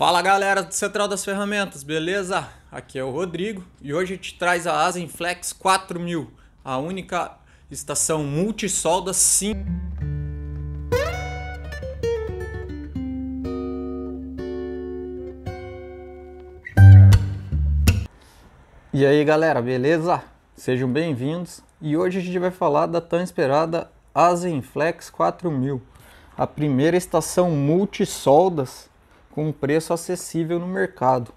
Fala galera do Central das Ferramentas, beleza? Aqui é o Rodrigo e hoje a gente traz a Flex 4000, a única estação multisolda sim. E aí galera, beleza? Sejam bem-vindos e hoje a gente vai falar da tão esperada Flex 4000, a primeira estação multisoldas com um preço acessível no mercado.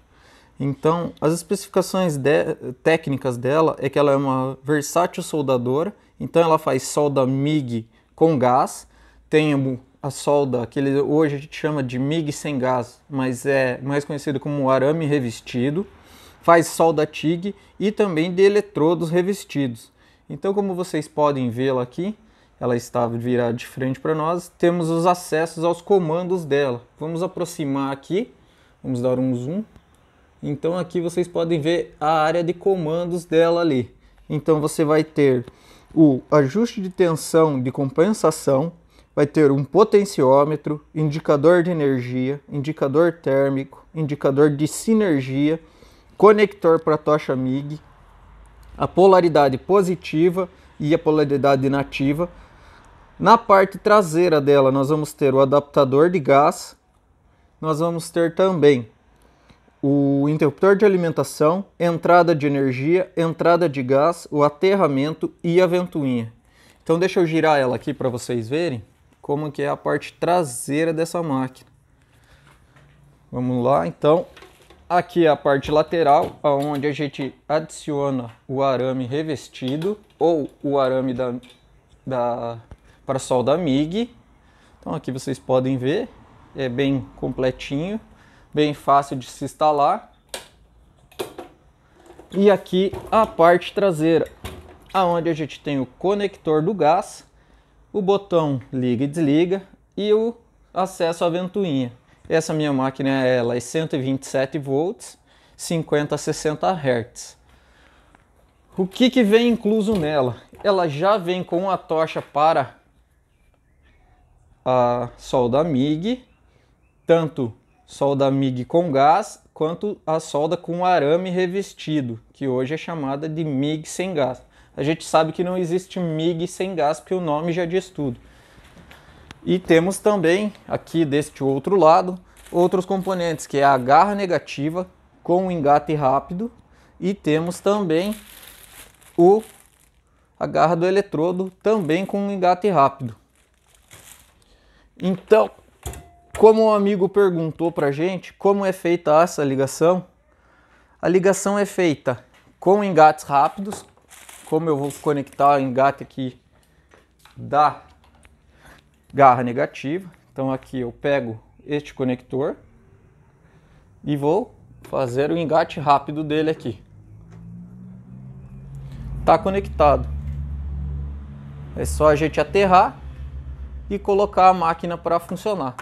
Então, as especificações de, técnicas dela é que ela é uma versátil soldadora, então ela faz solda MIG com gás, tem a solda que ele, hoje a gente chama de MIG sem gás, mas é mais conhecido como arame revestido, faz solda TIG e também de eletrodos revestidos. Então, como vocês podem vê-la aqui, ela está virada de frente para nós, temos os acessos aos comandos dela. Vamos aproximar aqui, vamos dar um zoom. Então aqui vocês podem ver a área de comandos dela ali. Então você vai ter o ajuste de tensão de compensação, vai ter um potenciômetro, indicador de energia, indicador térmico, indicador de sinergia, conector para tocha MIG, a polaridade positiva e a polaridade nativa, na parte traseira dela, nós vamos ter o adaptador de gás, nós vamos ter também o interruptor de alimentação, entrada de energia, entrada de gás, o aterramento e a ventoinha. Então deixa eu girar ela aqui para vocês verem como que é a parte traseira dessa máquina. Vamos lá, então. Aqui é a parte lateral, onde a gente adiciona o arame revestido ou o arame da, da para solda MIG. Então aqui vocês podem ver, é bem completinho, bem fácil de se instalar. E aqui a parte traseira, aonde a gente tem o conector do gás, o botão liga e desliga e o acesso à ventoinha. Essa minha máquina ela é 127 volts, 50 a 60 hertz. O que, que vem incluso nela? Ela já vem com a tocha para a solda MIG, tanto solda MIG com gás quanto a solda com arame revestido, que hoje é chamada de MIG sem gás. A gente sabe que não existe MIG sem gás, porque o nome já diz tudo. E temos também aqui deste outro lado outros componentes, que é a garra negativa com engate rápido e temos também o a garra do eletrodo também com engate rápido. Então, como o um amigo perguntou para gente, como é feita essa ligação? A ligação é feita com engates rápidos, como eu vou conectar o engate aqui da garra negativa. Então aqui eu pego este conector e vou fazer o engate rápido dele aqui. Tá conectado. É só a gente aterrar e colocar a máquina para funcionar.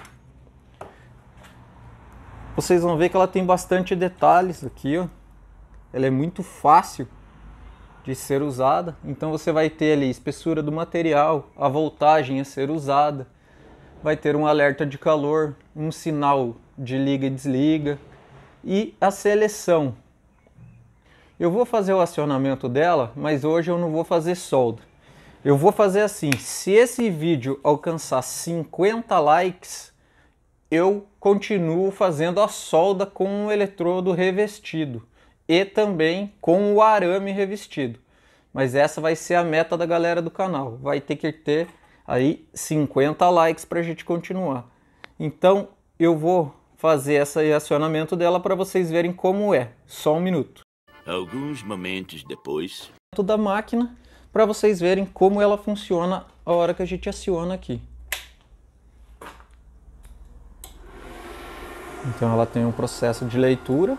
Vocês vão ver que ela tem bastante detalhes aqui, ó. Ela é muito fácil de ser usada. Então você vai ter ali a espessura do material, a voltagem a ser usada, vai ter um alerta de calor, um sinal de liga e desliga e a seleção. Eu vou fazer o acionamento dela, mas hoje eu não vou fazer solda. Eu vou fazer assim, se esse vídeo alcançar 50 likes, eu continuo fazendo a solda com o eletrodo revestido e também com o arame revestido. Mas essa vai ser a meta da galera do canal, vai ter que ter aí 50 likes para a gente continuar. Então eu vou fazer esse acionamento dela para vocês verem como é, só um minuto. Alguns momentos depois... ...da máquina para vocês verem como ela funciona a hora que a gente aciona aqui. Então ela tem um processo de leitura.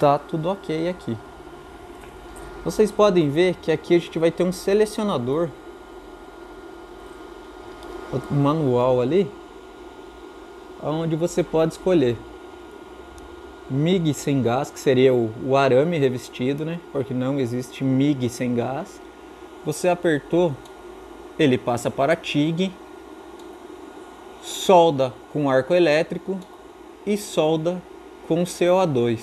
Tá tudo ok aqui. Vocês podem ver que aqui a gente vai ter um selecionador manual ali, onde você pode escolher MIG sem gás, que seria o, o arame revestido, né? Porque não existe MIG sem gás. Você apertou, ele passa para TIG, solda com arco elétrico e solda com CO2.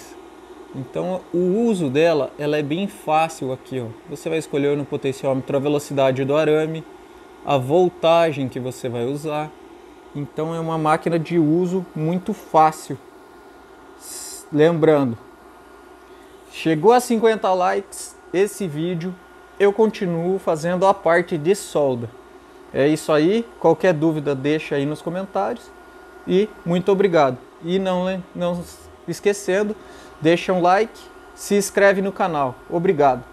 Então o uso dela, ela é bem fácil aqui, ó. Você vai escolher no potenciômetro a velocidade do arame, a voltagem que você vai usar. Então é uma máquina de uso muito fácil lembrando, chegou a 50 likes esse vídeo, eu continuo fazendo a parte de solda. É isso aí, qualquer dúvida deixa aí nos comentários e muito obrigado. E não, não esquecendo, deixa um like, se inscreve no canal. Obrigado.